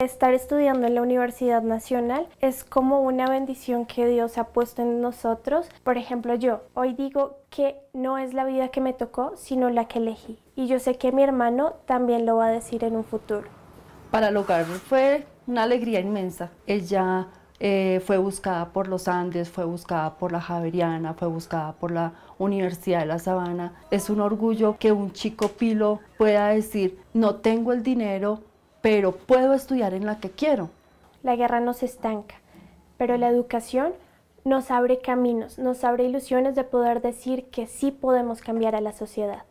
Estar estudiando en la Universidad Nacional es como una bendición que Dios ha puesto en nosotros. Por ejemplo, yo hoy digo que no es la vida que me tocó, sino la que elegí. Y yo sé que mi hermano también lo va a decir en un futuro. Para Lucar fue una alegría inmensa. Ella eh, fue buscada por los Andes, fue buscada por la Javeriana, fue buscada por la Universidad de La Sabana. Es un orgullo que un chico pilo pueda decir, no tengo el dinero, pero puedo estudiar en la que quiero. La guerra nos estanca, pero la educación nos abre caminos, nos abre ilusiones de poder decir que sí podemos cambiar a la sociedad.